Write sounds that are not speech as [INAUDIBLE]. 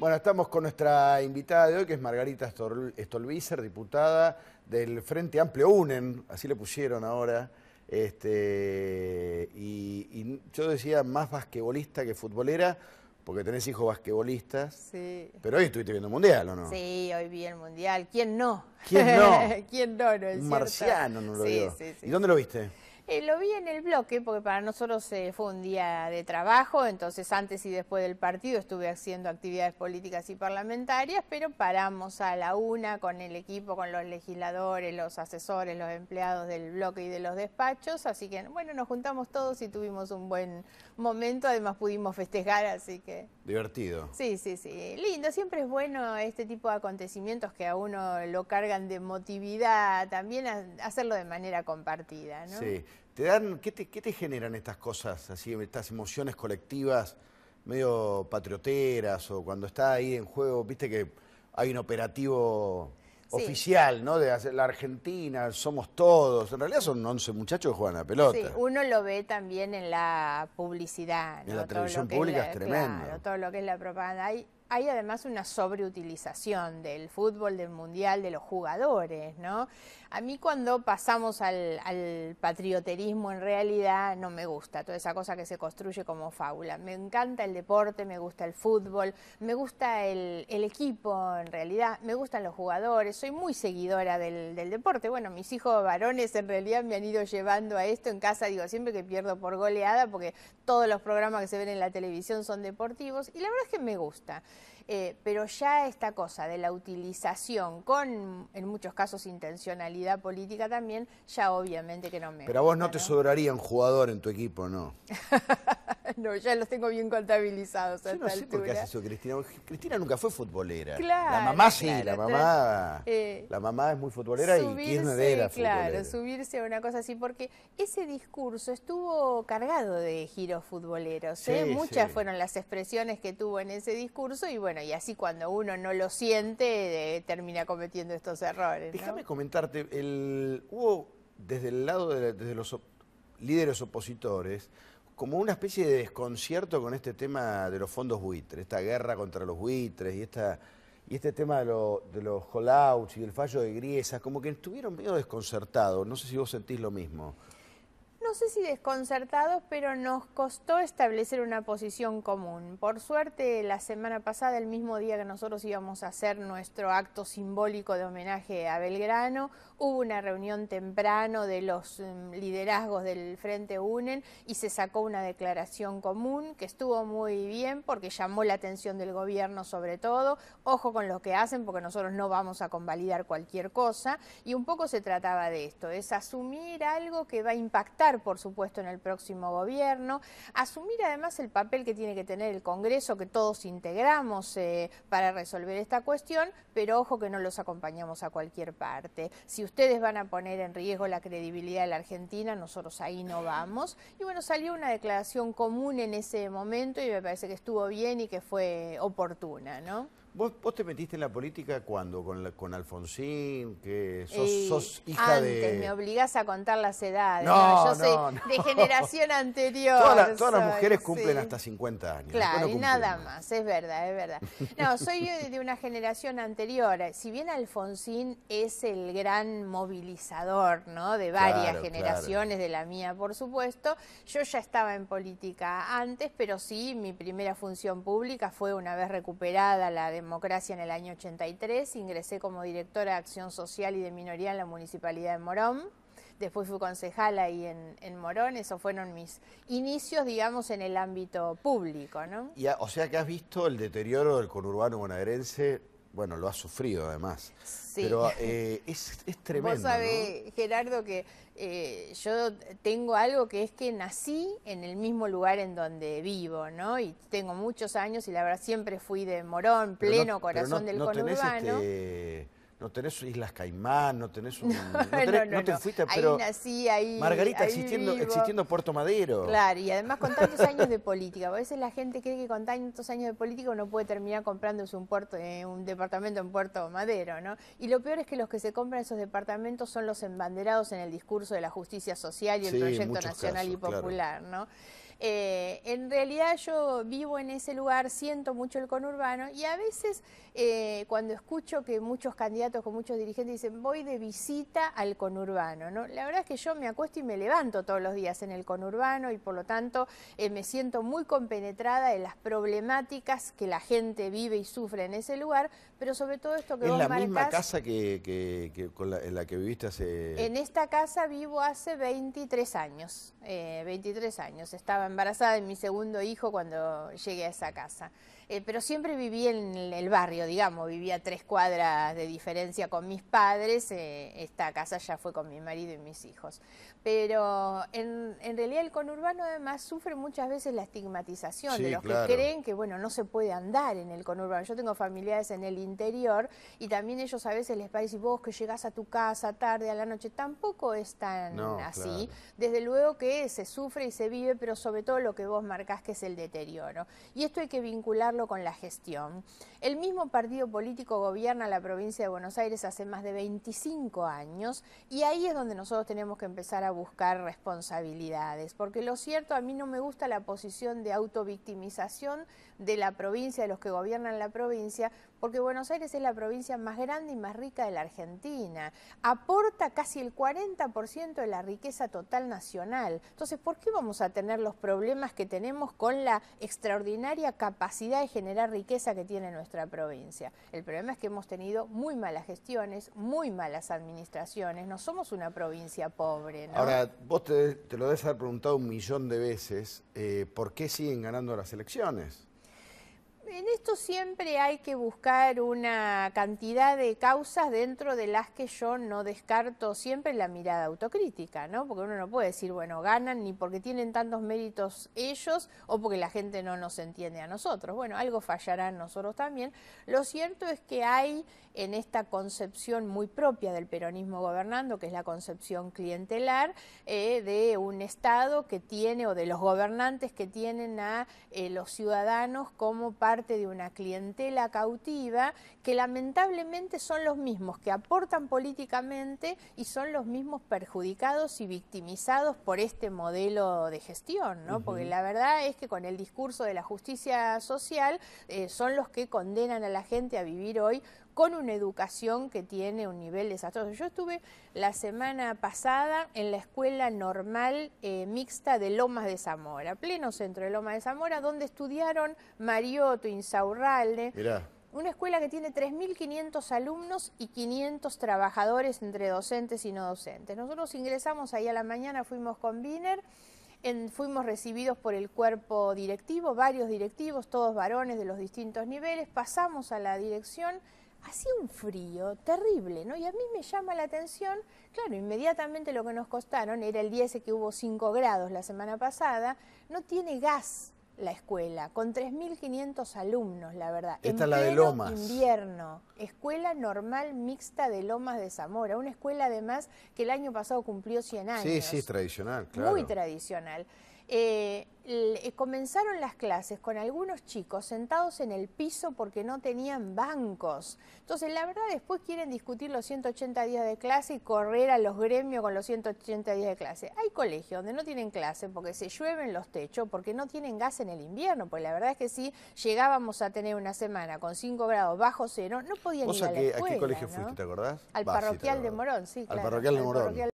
Bueno, estamos con nuestra invitada de hoy, que es Margarita Stolbizer, diputada del Frente Amplio UNEN, así le pusieron ahora. Este, y, yo decía más basquetbolista que futbolera, porque tenés hijos basquetbolistas. Sí. Pero hoy estuviste viendo el Mundial, ¿o no? Sí, hoy vi el Mundial. ¿Quién no? ¿Quién no? [LAUGHS] ¿Quién no? Un marciano no lo sí, Sí, sí. ¿Y dónde lo viste? lo vi en el bloque porque para nosotros eh, fue un día de trabajo, entonces antes y después del partido estuve haciendo actividades políticas y parlamentarias, pero paramos a la una con el equipo, con los legisladores, los asesores, los empleados del bloque y de los despachos, así que bueno, nos juntamos todos y tuvimos un buen momento, además pudimos festejar, así que... Divertido. Sí, sí, sí. Lindo, siempre es bueno este tipo de acontecimientos que a uno lo cargan de motividad, también hacerlo de manera compartida, ¿no? Sí. ¿Te dan, qué, te, generan estas cosas, así, estas emociones colectivas medio patrioteras o cuando está ahí en juego, viste que hay un operativo oficial, ¿no? De la Argentina, somos todos. En realidad son 11 muchachos que juegan a pelota. Sí, uno lo ve también en la publicidad. En la televisión pública es, tremendo. todo lo que es la propaganda hay además una sobreutilización del fútbol, del mundial, de los jugadores, ¿no? A mí cuando pasamos al, patrioterismo en realidad no me gusta, toda esa cosa que se construye como fábula. Me encanta el deporte, me gusta el fútbol, me gusta el, equipo en realidad, me gustan los jugadores, soy muy seguidora del deporte. Bueno, mis hijos varones en realidad me han ido llevando a esto en casa, digo, siempre que pierdo por goleada, porque todos los programas que se ven en la televisión son deportivos y la verdad es que me gusta. Eh, pero ya esta cosa de la utilización con, en muchos casos, intencionalidad política también, ya obviamente que no me... Pero a vos no, no te sobraría un jugador en tu equipo, ¿no? [LAUGHS] [LAUGHS] no, ya los tengo bien contabilizados. Yo no sé por qué hace eso, Cristina. Cristina nunca fue futbolera. la mamá sí, la mamá. Eh, la mamá es muy futbolera subirse, y Claro, subirse a una cosa así, porque ese discurso estuvo cargado de giros futboleros. ¿eh? Muchas fueron las expresiones que tuvo en ese discurso, y bueno, y así cuando uno no lo siente, eh, termina cometiendo estos errores. Déjame comentarte, el, hubo desde el lado de, desde los líderes opositores como una especie de desconcierto con este tema de los fondos buitres, esta guerra contra los buitres y, esta, y este tema de, los holouts y el fallo de Griesas, como que estuvieron medio desconcertados. No sé si vos sentís lo mismo no sé si desconcertados, pero nos costó establecer una posición común. Por suerte, la semana pasada, el mismo día que nosotros íbamos a hacer nuestro acto simbólico de homenaje a Belgrano, hubo una reunión temprano de los em, liderazgos del Frente UNEN y se sacó una declaración común que estuvo muy bien porque llamó la atención del gobierno sobre todo. Ojo con lo que hacen porque nosotros no vamos a convalidar cualquier cosa. Y un poco se trataba de esto, es asumir algo que va a impactar por supuesto, en el próximo gobierno, asumir además el papel que tiene que tener el Congreso, que todos integramos eh, para resolver esta cuestión, pero ojo que no los acompañamos a cualquier parte. Si ustedes van a poner en riesgo la credibilidad de la Argentina, nosotros ahí no vamos. Y bueno, salió una declaración común en ese momento y me parece que estuvo bien y que fue oportuna, ¿no? ¿Vos, ¿Vos, te metiste en la política cuando ¿Con, con Alfonsín? que sos, hija antes, de...? Antes, me obligás a contar las edades. yo soy de generación anterior. todas las mujeres cumplen hasta 50 años. Claro, y nada más, es verdad, es verdad. No, [LAUGHS] soy de una generación anterior. Si bien Alfonsín es el gran movilizador, ¿no? De varias generaciones, de la mía, por supuesto. Yo ya estaba en política antes, pero sí, mi primera función pública fue una vez recuperada la de democracia en el año 83, ingresé como directora de Acción Social y de Minoría en la Municipalidad de Morón. Después fui concejala ahí en, Morón, esos fueron mis inicios, digamos, en el ámbito público, ¿no? o sea que has visto el deterioro del conurbano bonaerense bueno, lo ha sufrido además. Pero eh, es, es, tremendo. Vos sabés, Gerardo, que eh, yo tengo algo que es que nací en el mismo lugar en donde vivo, ¿no? Y tengo muchos años y la verdad siempre fui de Morón, pleno corazón del conurbano. Tenés este no tenés Islas Caimán, no tenés un... [LAUGHS] No, te fuiste, pero... Margarita, existiendo, existiendo Puerto Madero. Claro, y además con tantos años de [LAUGHS] política. A veces la gente cree que con tantos años de política uno puede terminar comprándose un puerto, eh, un departamento en Puerto Madero, ¿no? Y lo peor es que los que se compran esos departamentos son los embanderados en el discurso de la justicia social y el proyecto nacional y popular, ¿no? Eh, en realidad yo vivo en ese lugar, siento mucho el conurbano y a veces eh, cuando escucho que muchos candidatos con muchos dirigentes dicen voy de visita al conurbano, ¿no? la verdad es que yo me acuesto y me levanto todos los días en el conurbano y por lo tanto eh, me siento muy compenetrada en las problemáticas que la gente vive y sufre en ese lugar, pero sobre todo esto que ¿Es la misma casa que, en la que viviste hace...? En esta casa vivo hace 23 años, 23 años, estaba embarazada de mi segundo hijo cuando llegué a esa casa. Eh, pero siempre viví en el barrio, digamos, vivía tres cuadras de diferencia con mis padres, eh, esta casa ya fue con mi marido y mis hijos. Pero en, realidad el conurbano además sufre muchas veces la estigmatización de los que creen que, bueno, no se puede andar en el conurbano. Yo tengo familiares en el interior y también ellos a veces les parece, vos que llegás a tu casa tarde, a la noche, tampoco es tan así. Desde luego que se sufre y se vive, pero sobre todo lo que vos marcas que es el deterioro. Y esto hay que vincularlo con la gestión. El mismo partido político gobierna la provincia de Buenos Aires hace más de 25 años y ahí es donde nosotros tenemos que empezar a buscar responsabilidades, porque lo cierto, a mí no me gusta la posición de autovictimización de la provincia, de los que gobiernan la provincia, porque Buenos Aires es la provincia más grande y más rica de la Argentina. Aporta casi el 40% de la riqueza total nacional. Entonces, ¿por qué vamos a tener los problemas que tenemos con la extraordinaria capacidad de generar riqueza que tiene nuestra provincia? El problema es que hemos tenido muy malas gestiones, muy malas administraciones. No somos una provincia pobre. Ahora, vos te, lo debes haber preguntado un millón de veces, eh, ¿por qué siguen ganando las elecciones? en esto siempre hay que buscar una cantidad de causas dentro de las que yo no descarto siempre la mirada autocrítica, ¿no? Porque uno no puede decir, bueno, ganan ni porque tienen tantos méritos ellos o porque la gente no nos entiende a nosotros. Bueno, algo fallará en nosotros también. Lo cierto es que hay en esta concepción muy propia del peronismo gobernando, que es la concepción clientelar, eh, de un Estado que tiene o de los gobernantes que tienen a eh, los ciudadanos como parte de una clientela cautiva que lamentablemente son los mismos que aportan políticamente y son los mismos perjudicados y victimizados por este modelo de gestión, ¿no? Porque la verdad es que con el discurso de la justicia social eh, son los que condenan a la gente a vivir hoy con una educación que tiene un nivel desastroso. Yo estuve la semana pasada en la escuela normal eh, mixta de Lomas de Zamora, pleno centro de Lomas de Zamora, donde estudiaron Mariotto, Insaurralde. Una escuela que tiene 3.500 alumnos y 500 trabajadores entre docentes y no docentes. Nosotros ingresamos ahí a la mañana, fuimos con Biner. fuimos recibidos por el cuerpo directivo, varios directivos, todos varones de los distintos niveles, pasamos a la dirección hacía un frío terrible, ¿no? Y a mí me llama la atención, claro, inmediatamente lo que nos costaron era el día ese que hubo 5 grados la semana pasada, no tiene gas la escuela, con 3.500 alumnos, la verdad. Esta es la de Lomas. invierno, escuela normal mixta de Lomas de Zamora, una escuela además que el año pasado cumplió 100 años. Sí, sí, tradicional, claro. Muy tradicional. Eh, eh, comenzaron las clases con algunos chicos sentados en el piso porque no tenían bancos. Entonces, la verdad, después quieren discutir los 180 días de clase y correr a los gremios con los 180 días de clase. Hay colegios donde no tienen clase porque se llueven los techos, porque no tienen gas en el invierno, pues la verdad es que si llegábamos a tener una semana con 5 grados bajo cero, no podían ir a, la ¿A qué colegio fuiste, te acordás? Al parroquial de Morón, sí, claro. Al parroquial de Morón.